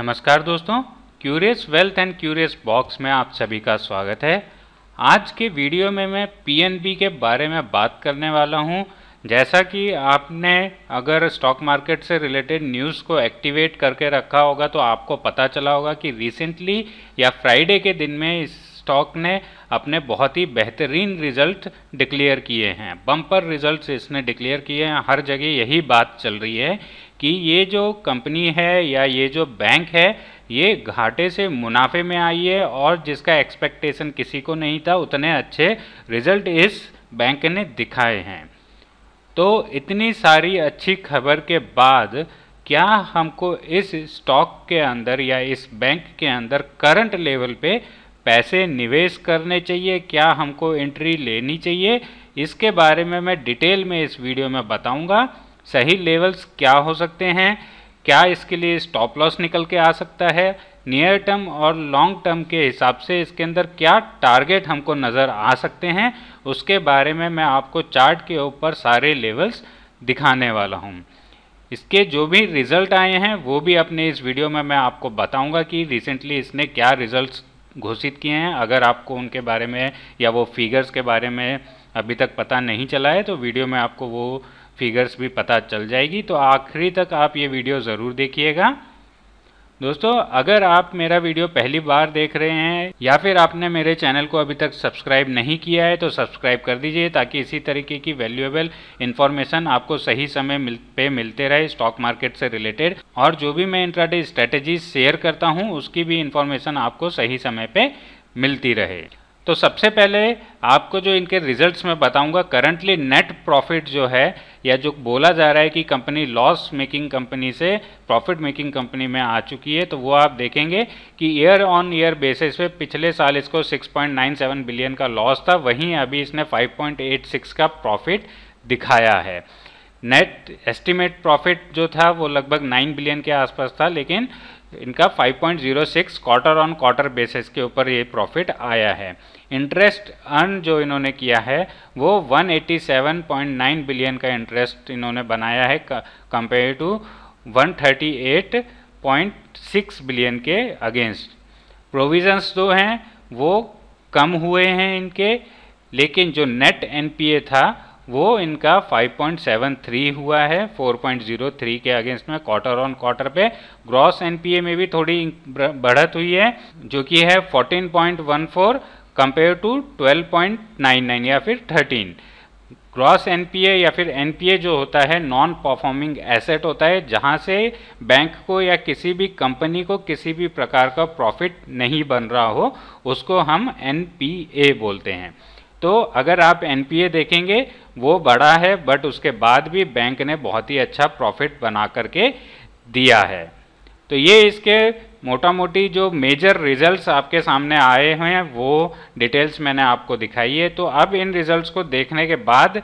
नमस्कार दोस्तों Curious Wealth and Curious Box में आप सभी का स्वागत है आज के वीडियो में मैं पीएनबी के बारे में बात करने वाला हूं जैसा कि आपने अगर स्टॉक मार्केट से रिलेटेड न्यूज़ को एक्टिवेट करके रखा होगा तो आपको पता चला होगा कि रिसेंटली या फ्राइडे के दिन में इस स्टॉक ने अपने बहुत ही बेहतरीन रिजल्ट डिक्लेयर किए हैं बम्पर रिजल्ट्स इसने डिक्लेयर किए हैं हर जगह यही बात चल रही है कि ये जो कंपनी है या ये जो बैंक है ये घाटे से मुनाफे में आई है और जिसका एक्सपेक्टेशन किसी को नहीं था उतने अच्छे रिजल्ट इस बैंक ने दिखाए हैं तो इतनी सारी अच्छी खबर के बाद क्या हमको इस स्टॉक के अंदर या इस बैंक के अंदर करंट लेवल पे पैसे निवेश करने चाहिए क्या हमको एंट्री लेनी चाहिए इसके बारे में मैं डिटेल में इस वीडियो में बताऊंगा सही लेवल्स क्या हो सकते हैं क्या इसके लिए स्टॉप लॉस निकल के आ सकता है नियर टर्म और लॉन्ग टर्म के हिसाब से इसके अंदर क्या टारगेट हमको नज़र आ सकते हैं उसके बारे में मैं आपको चार्ट के ऊपर सारे लेवल्स दिखाने वाला हूँ इसके जो भी रिज़ल्ट आए हैं वो भी अपने इस वीडियो में मैं आपको बताऊंगा कि रिसेंटली इसने क्या रिज़ल्ट घोषित किए हैं अगर आपको उनके बारे में या वो फिगर्स के बारे में अभी तक पता नहीं चला है तो वीडियो में आपको वो फिगर्स भी पता चल जाएगी तो आखिरी तक आप ये वीडियो ज़रूर देखिएगा दोस्तों अगर आप मेरा वीडियो पहली बार देख रहे हैं या फिर आपने मेरे चैनल को अभी तक सब्सक्राइब नहीं किया है तो सब्सक्राइब कर दीजिए ताकि इसी तरीके की वैल्यूएबल इन्फॉर्मेशन आपको सही समय मिल पे मिलते रहे स्टॉक मार्केट से रिलेटेड और जो भी मैं इंट्राडे स्ट्रेटेजी शेयर करता हूँ उसकी भी इन्फॉर्मेशन आपको सही समय पर मिलती रहे तो सबसे पहले आपको जो इनके रिजल्ट्स मैं बताऊंगा करंटली नेट प्रॉफिट जो है या जो बोला जा रहा है कि कंपनी लॉस मेकिंग कंपनी से प्रॉफिट मेकिंग कंपनी में आ चुकी है तो वो आप देखेंगे कि ईयर ऑन ईयर बेसिस पे पिछले साल इसको 6.97 बिलियन का लॉस था वहीं अभी इसने 5.86 का प्रॉफिट दिखाया है नेट एस्टिमेट प्रॉफिट जो था वो लगभग 9 बिलियन के आसपास था लेकिन इनका 5.06 क्वार्टर ऑन क्वार्टर बेसिस के ऊपर ये प्रॉफिट आया है इंटरेस्ट अर्न जो इन्होंने किया है वो 187.9 बिलियन का इंटरेस्ट इन्होंने बनाया है कंपेयर टू 138.6 बिलियन के अगेंस्ट प्रोविजंस जो हैं वो कम हुए हैं इनके लेकिन जो नेट एनपीए था वो इनका 5.73 हुआ है 4.03 के अगेंस्ट में क्वार्टर ऑन क्वार्टर पे ग्रॉस एनपीए में भी थोड़ी बढ़त हुई है जो कि है 14.14 कंपेयर टू 12.99 या फिर 13 ग्रॉस एनपीए या फिर एनपीए जो होता है नॉन परफॉर्मिंग एसेट होता है जहां से बैंक को या किसी भी कंपनी को किसी भी प्रकार का प्रॉफिट नहीं बन रहा हो उसको हम एन बोलते हैं तो अगर आप एन देखेंगे वो बड़ा है बट उसके बाद भी बैंक ने बहुत ही अच्छा प्रॉफिट बना करके दिया है तो ये इसके मोटा मोटी जो मेजर रिजल्ट्स आपके सामने आए हुए हैं वो डिटेल्स मैंने आपको दिखाई है तो अब इन रिजल्ट्स को देखने के बाद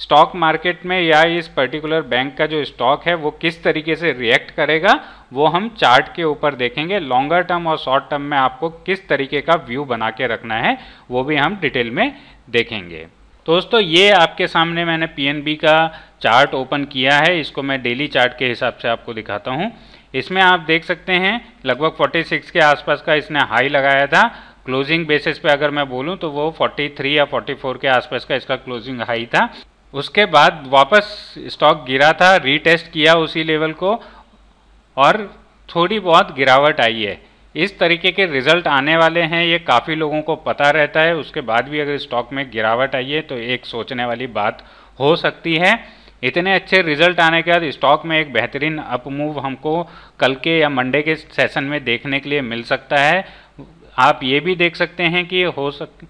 स्टॉक मार्केट में या इस पर्टिकुलर बैंक का जो स्टॉक है वो किस तरीके से रिएक्ट करेगा वो हम चार्ट के ऊपर देखेंगे लॉन्गर टर्म और शॉर्ट टर्म में आपको किस तरीके का व्यू बना के रखना है वो भी हम डिटेल में देखेंगे दोस्तों ये आपके सामने मैंने पीएनबी का चार्ट ओपन किया है इसको मैं डेली चार्ट के हिसाब से आपको दिखाता हूँ इसमें आप देख सकते हैं लगभग 46 के आसपास का इसने हाई लगाया था क्लोजिंग बेसिस पे अगर मैं बोलूँ तो वो 43 या 44 के आसपास का इसका क्लोजिंग हाई था उसके बाद वापस स्टॉक गिरा था रीटेस्ट किया उसी लेवल को और थोड़ी बहुत गिरावट आई है इस तरीके के रिजल्ट आने वाले हैं ये काफ़ी लोगों को पता रहता है उसके बाद भी अगर स्टॉक में गिरावट आई है तो एक सोचने वाली बात हो सकती है इतने अच्छे रिजल्ट आने के बाद स्टॉक में एक बेहतरीन अप मूव हमको कल के या मंडे के सेशन में देखने के लिए मिल सकता है आप ये भी देख सकते हैं कि हो सक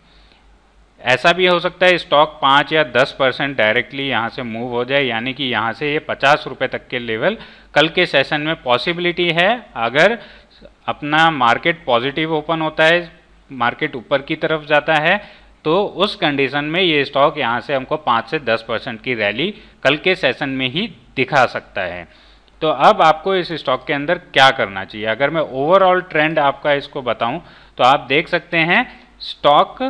ऐसा भी हो सकता है स्टॉक पाँच या दस परसेंट डायरेक्टली यहाँ से मूव हो जाए यानी कि यहाँ से ये पचास रुपये तक के लेवल कल के सेशन में पॉसिबिलिटी है अगर अपना मार्केट पॉजिटिव ओपन होता है मार्केट ऊपर की तरफ जाता है तो उस कंडीशन में ये स्टॉक यहाँ से हमको पाँच से दस परसेंट की रैली कल के सेशन में ही दिखा सकता है तो अब आपको इस स्टॉक के अंदर क्या करना चाहिए अगर मैं ओवरऑल ट्रेंड आपका इसको बताऊं तो आप देख सकते हैं स्टॉक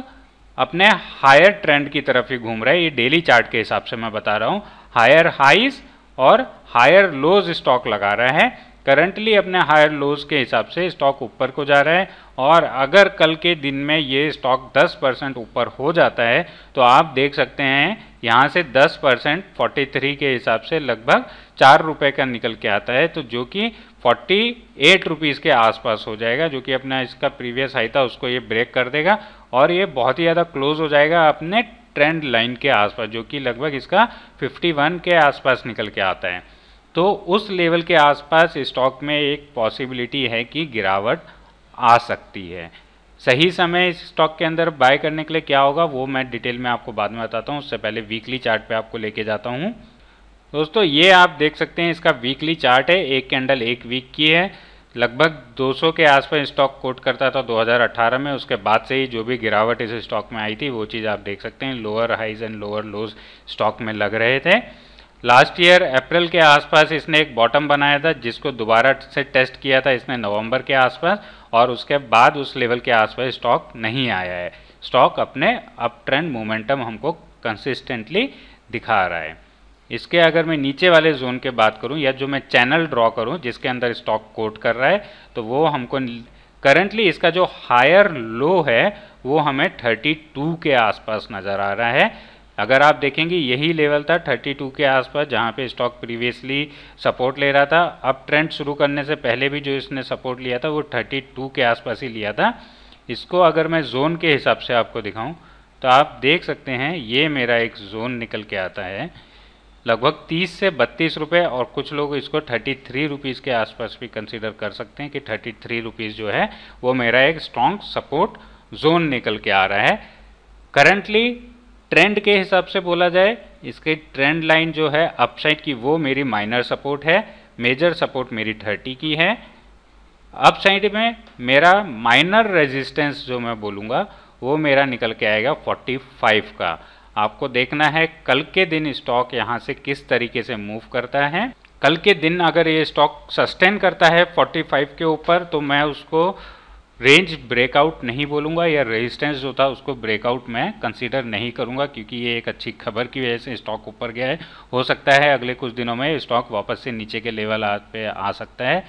अपने हायर ट्रेंड की तरफ ही घूम रहा है ये डेली चार्ट के हिसाब से मैं बता रहा हूँ हायर हाइज और हायर लोज स्टॉक लगा रहा है करंटली अपने हायर लोज के हिसाब से स्टॉक ऊपर को जा रहा है और अगर कल के दिन में ये स्टॉक 10 परसेंट ऊपर हो जाता है तो आप देख सकते हैं यहाँ से 10 परसेंट फोर्टी के हिसाब से लगभग चार रुपये का निकल के आता है तो जो कि फोर्टी एट रुपीज़ के आसपास हो जाएगा जो कि अपना इसका प्रीवियस हाई था उसको ये ब्रेक कर देगा और ये बहुत ही ज़्यादा क्लोज हो जाएगा अपने ट्रेंड लाइन के आसपास जो कि लगभग इसका 51 के आसपास निकल के आता है तो उस लेवल के आसपास स्टॉक में एक पॉसिबिलिटी है कि गिरावट आ सकती है सही समय इस स्टॉक के अंदर बाय करने के लिए क्या होगा वो मैं डिटेल में आपको बाद में बताता हूँ उससे पहले वीकली चार्ट पे आपको लेके जाता हूँ दोस्तों ये आप देख सकते हैं इसका वीकली चार्ट है एक कैंडल एक वीक की है लगभग 200 के आसपास स्टॉक कोट करता था 2018 में उसके बाद से ही जो भी गिरावट इस स्टॉक में आई थी वो चीज़ आप देख सकते हैं lower highs and lower lows stock में लग रहे थे लास्ट ईयर अप्रैल के आसपास इसने एक बॉटम बनाया था जिसको दोबारा से टेस्ट किया था इसने नवंबर के आसपास और उसके बाद उस लेवल के आसपास स्टॉक नहीं आया है स्टॉक अपने अप ट्रेंड मोमेंटम हमको कंसिस्टेंटली दिखा रहा है इसके अगर मैं नीचे वाले जोन के बात करूं या जो मैं चैनल ड्रॉ करूं जिसके अंदर स्टॉक कोट कर रहा है तो वो हमको करंटली इसका जो हायर लो है वो हमें 32 के आसपास नज़र आ रहा है अगर आप देखेंगे यही लेवल था 32 के आसपास जहाँ पे स्टॉक प्रीवियसली सपोर्ट ले रहा था अब ट्रेंड शुरू करने से पहले भी जो इसने सपोर्ट लिया था वो थर्टी के आसपास ही लिया था इसको अगर मैं जोन के हिसाब से आपको दिखाऊँ तो आप देख सकते हैं ये मेरा एक जोन निकल के आता है लगभग 30 से बत्तीस रुपये और कुछ लोग इसको थर्टी थ्री रुपीज़ के आसपास भी कंसिडर कर सकते हैं कि थर्टी थ्री रुपीज़ जो है वो मेरा एक स्ट्रॉन्ग सपोर्ट जोन निकल के आ रहा है करंटली ट्रेंड के हिसाब से बोला जाए इसके ट्रेंड लाइन जो है अपसाइड की वो मेरी माइनर सपोर्ट है मेजर सपोर्ट मेरी थर्टी की है अपसाइड में मेरा माइनर रेजिस्टेंस जो मैं बोलूँगा वो मेरा निकल के आएगा 45 का आपको देखना है कल के दिन स्टॉक यहाँ से किस तरीके से मूव करता है कल के दिन अगर ये स्टॉक सस्टेन करता है 45 के ऊपर तो मैं उसको रेंज ब्रेकआउट नहीं बोलूँगा या रेजिस्टेंस जो था उसको ब्रेकआउट मैं कंसीडर नहीं करूँगा क्योंकि ये एक अच्छी खबर की वजह से स्टॉक ऊपर गया है हो सकता है अगले कुछ दिनों में स्टॉक वापस से नीचे के लेवल पे आ सकता है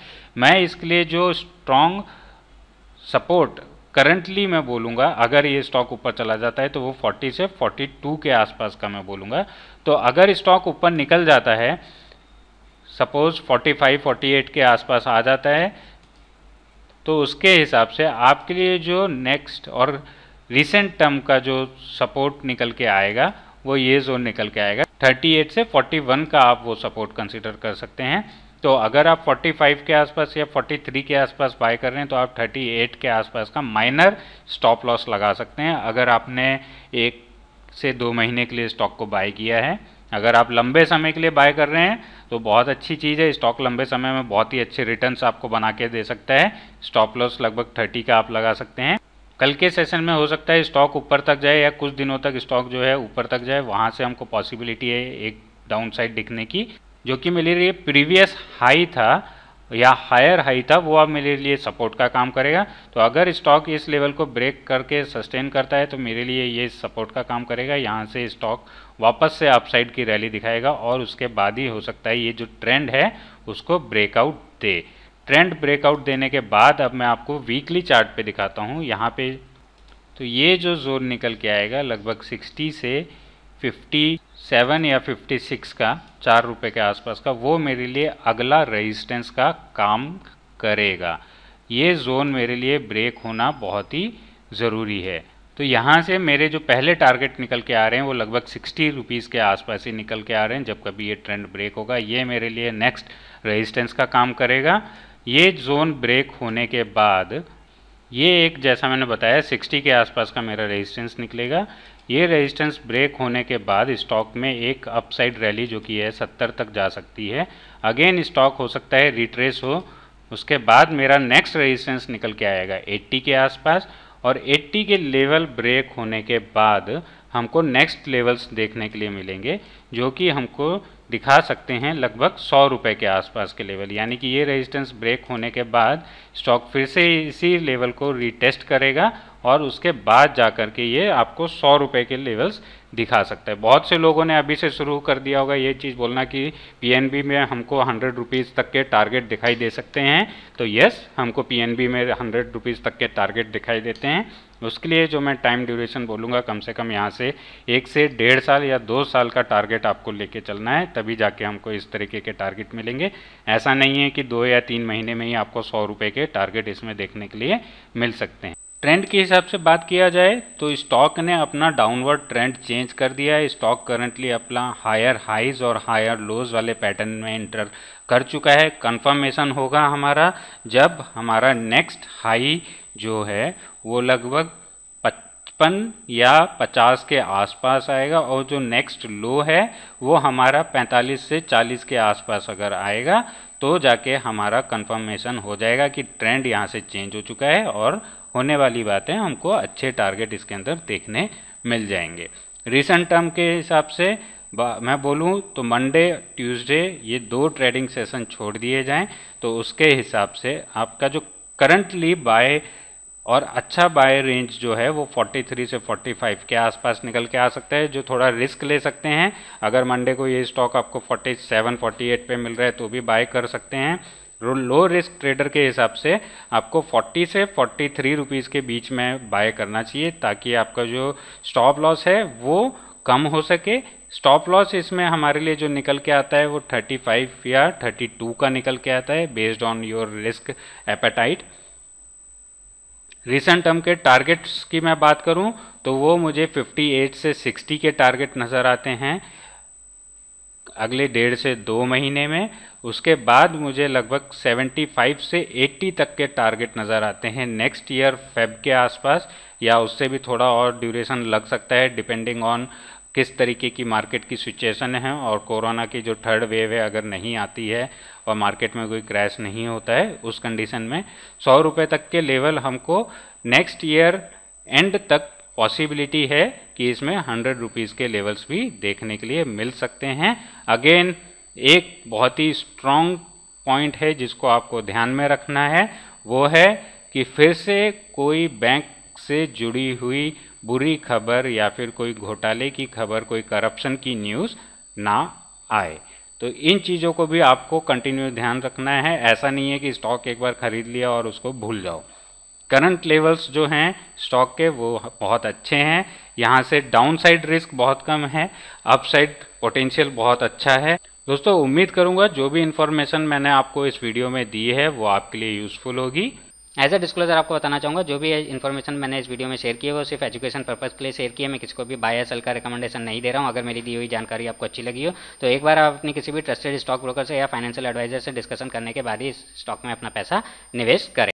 मैं इसके लिए जो स्ट्रॉन्ग सपोर्ट करंटली मैं बोलूँगा अगर ये स्टॉक ऊपर चला जाता है तो वो 40 से 42 के आसपास का मैं बोलूँगा तो अगर स्टॉक ऊपर निकल जाता है सपोज 45 48 के आसपास आ जाता है तो उसके हिसाब से आपके लिए जो नेक्स्ट और रिसेंट टर्म का जो सपोर्ट निकल के आएगा वो ये जोन निकल के आएगा 38 से 41 का आप वो सपोर्ट कंसिडर कर सकते हैं तो अगर आप 45 के आसपास या 43 के आसपास बाय कर रहे हैं तो आप 38 के आसपास का माइनर स्टॉप लॉस लगा सकते हैं अगर आपने एक से दो महीने के लिए स्टॉक को बाय किया है अगर आप लंबे समय के लिए बाय कर रहे हैं तो बहुत अच्छी चीज़ है स्टॉक लंबे समय में बहुत ही अच्छे रिटर्न्स आपको बना के दे सकता है स्टॉप लॉस लगभग 30 का आप लगा सकते हैं कल के सेशन में हो सकता है स्टॉक ऊपर तक जाए या कुछ दिनों तक स्टॉक जो है ऊपर तक जाए वहाँ से हमको पॉसिबिलिटी है एक डाउनसाइड दिखने की जो कि मेरे लिए प्रीवियस हाई था या हायर हाई था वो अब मेरे लिए सपोर्ट का काम करेगा तो अगर स्टॉक इस लेवल को ब्रेक करके सस्टेन करता है तो मेरे लिए ये सपोर्ट का काम करेगा यहाँ से स्टॉक वापस से अपसाइड की रैली दिखाएगा और उसके बाद ही हो सकता है ये जो ट्रेंड है उसको ब्रेकआउट दे ट्रेंड ब्रेकआउट देने के बाद अब मैं आपको वीकली चार्ट पे दिखाता हूँ यहाँ पे तो ये जो जोन निकल के आएगा लगभग 60 से 57 या 56 का चार रुपये के आसपास का वो मेरे लिए अगला रेजिस्टेंस का काम करेगा ये जोन मेरे लिए ब्रेक होना बहुत ही ज़रूरी है तो यहाँ से मेरे जो पहले टारगेट निकल के आ रहे हैं वो लगभग सिक्सटी रुपीज़ के आसपास ही निकल के आ रहे हैं जब कभी ये ट्रेंड ब्रेक होगा ये मेरे लिए नेक्स्ट रेजिस्टेंस का काम करेगा ये जोन ब्रेक होने के बाद ये एक जैसा मैंने बताया 60 के आसपास का मेरा रेजिस्टेंस निकलेगा ये रेजिस्टेंस ब्रेक होने के बाद स्टॉक में एक अपसाइड रैली जो कि है 70 तक जा सकती है अगेन स्टॉक हो सकता है रिट्रेस हो उसके बाद मेरा नेक्स्ट रेजिस्टेंस निकल के आएगा 80 के आसपास और 80 के लेवल ब्रेक होने के बाद हमको नेक्स्ट लेवल्स देखने के लिए मिलेंगे जो कि हमको दिखा सकते हैं लगभग सौ रुपये के आसपास के लेवल यानी कि ये रेजिस्टेंस ब्रेक होने के बाद स्टॉक फिर से इसी लेवल को रीटेस्ट करेगा और उसके बाद जा कर के ये आपको सौ रुपये के लेवल्स दिखा सकता है बहुत से लोगों ने अभी से शुरू कर दिया होगा ये चीज़ बोलना कि पीएनबी में हमको हंड्रेड रुपीज़ तक के टारगेट दिखाई दे सकते हैं तो यस हमको पीएनबी में हंड्रेड रुपीज़ तक के टारगेट दिखाई देते हैं उसके लिए जो मैं टाइम ड्यूरेशन बोलूँगा कम से कम यहाँ से एक से डेढ़ साल या दो साल का टारगेट आपको लेके चलना है तभी जाके हमको इस तरीके के टारगेट मिलेंगे ऐसा नहीं है कि दो या तीन महीने में ही आपको सौ रुपये के टारगेट इसमें देखने के लिए मिल सकते हैं ट्रेंड के हिसाब से बात किया जाए तो स्टॉक ने अपना डाउनवर्ड ट्रेंड चेंज कर दिया है स्टॉक करंटली अपना हायर हाइज और हायर लोज वाले पैटर्न में इंटर कर चुका है कंफर्मेशन होगा हमारा जब हमारा नेक्स्ट हाई जो है वो लगभग पचपन या 50 के आसपास आएगा और जो नेक्स्ट लो है वो हमारा 45 से 40 के आसपास अगर आएगा तो जाके हमारा कंफर्मेशन हो जाएगा कि ट्रेंड यहाँ से चेंज हो चुका है और होने वाली बातें हमको अच्छे टारगेट इसके अंदर देखने मिल जाएंगे रिसेंट टर्म के हिसाब से मैं बोलूं तो मंडे ट्यूसडे ये दो ट्रेडिंग सेशन छोड़ दिए जाएं तो उसके हिसाब से आपका जो करंटली बाय और अच्छा बाय रेंज जो है वो 43 से 45 के आसपास निकल के आ सकता है जो थोड़ा रिस्क ले सकते हैं अगर मंडे को ये स्टॉक आपको 47 48 पे मिल रहा है तो भी बाय कर सकते हैं लो रिस्क ट्रेडर के हिसाब से आपको 40 से 43 रुपीज़ के बीच में बाय करना चाहिए ताकि आपका जो स्टॉप लॉस है वो कम हो सके स्टॉप लॉस इसमें हमारे लिए जो निकल के आता है वो 35 या 32 का निकल के आता है based on your risk appetite recent term के टारगेट्स की मैं बात करूं तो वो मुझे 58 से 60 के टारगेट नज़र आते हैं अगले डेढ़ से दो महीने में उसके बाद मुझे लगभग 75 से 80 तक के टारगेट नज़र आते हैं नेक्स्ट ईयर फेब के आसपास या उससे भी थोड़ा और ड्यूरेशन लग सकता है डिपेंडिंग ऑन किस तरीके की मार्केट की सिचुएशन है और कोरोना की जो थर्ड वेव है अगर नहीं आती है और मार्केट में कोई क्रैश नहीं होता है उस कंडीशन में सौ रुपये तक के लेवल हमको नेक्स्ट ईयर एंड तक पॉसिबिलिटी है कि इसमें हंड्रेड रुपीज़ के लेवल्स भी देखने के लिए मिल सकते हैं अगेन एक बहुत ही स्ट्रॉन्ग पॉइंट है जिसको आपको ध्यान में रखना है वो है कि फिर से कोई बैंक से जुड़ी हुई बुरी खबर या फिर कोई घोटाले की खबर कोई करप्शन की न्यूज़ ना आए तो इन चीज़ों को भी आपको कंटिन्यू ध्यान रखना है ऐसा नहीं है कि स्टॉक एक बार खरीद लिया और उसको भूल जाओ करंट लेवल्स जो हैं स्टॉक के वो बहुत अच्छे हैं यहाँ से डाउन साइड रिस्क बहुत कम है अप साइड पोटेंशियल बहुत अच्छा है दोस्तों उम्मीद करूँगा जो भी इन्फॉर्मेशन मैंने आपको इस वीडियो में दी है वो आपके लिए यूज़फुल होगी एज अ डिस्क्लोजर आपको बताना चाहूँगा जो भी इन्फॉर्मेशन मैंने इस वीडियो में शेयर की है वो सिर्फ एजुकेशन पर्पज़ के लिए शेयर किया मैं किसी को भी बाय या का रिकमेंडेशन नहीं दे रहा हूँ अगर मेरी दी हुई जानकारी आपको अच्छी लगी हो तो एक बार आप अपनी किसी भी ट्रस्टेड स्टॉक ब्रोकर से या फाइनेंशियल एडवाइजर से डिस्कशन करने के बाद ही स्टॉक में अपना पैसा निवेश करें